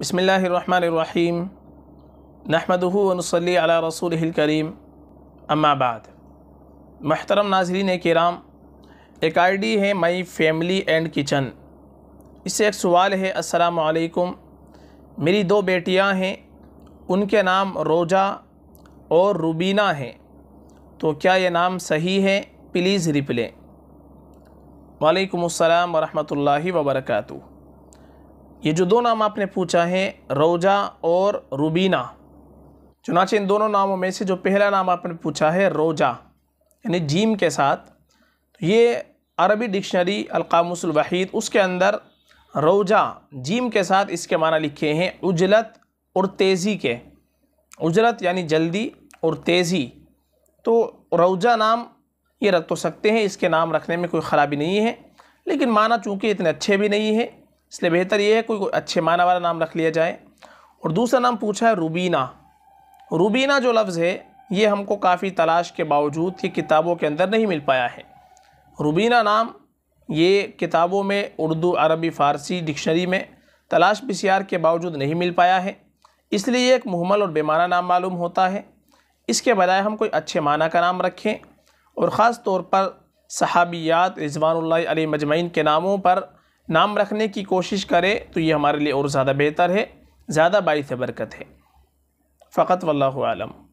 बसमीम नहमदूनसली अला रसूल करीम अम्माबाद महतरम नाजरीन कराम एक आई डी है माई फैमिली एंड किचन इससे एक सवाल है असलकुम मेरी दो बेटियाँ हैं उनके नाम रोजा और रूबीना हैं तो क्या ये नाम सही है प्लीज़ रिप्ले वालेकुम अस्सलाम वरहमतुल्लाहि वबरकू ये जो दो नाम आपने पूछा है रोजा और रूबीना चुनाचे इन दोनों नामों में से जो पहला नाम आपने पूछा है रोजा यानी जीम के साथ तो ये अरबी डिक्शनरी वहीद उसके अंदर रोजा जीम के साथ इसके माना लिखे हैं उजलत और तेज़ी के उजलत यानी जल्दी और तेज़ी तो रोजा नाम ये रख तो सकते हैं इसके नाम रखने में कोई ख़राबी नहीं है लेकिन माना चूँकि इतने अच्छे भी नहीं हैं इसलिए बेहतर ये है कोई अच्छे माना वाला नाम रख लिया जाए और दूसरा नाम पूछा है रूबीना रूबीना जो लफ्ज़ है ये हमको काफ़ी तलाश के बावजूद ये किताबों के अंदर नहीं मिल पाया है रूबीना नाम ये किताबों में उर्दू अरबी फ़ारसी डिक्शनरी में तलाश बिसार के बावजूद नहीं मिल पाया है इसलिए एक मुहमल और बेमाना नाम मालूम होता है इसके बजाय हम कोई अच्छे माना का नाम रखें और ख़ास तौर पर सहाबियात रिजवान मजमैन के नामों पर नाम रखने की कोशिश करें तो ये हमारे लिए और ज़्यादा बेहतर है ज़्यादा से बरकत है फ़कत वल्लम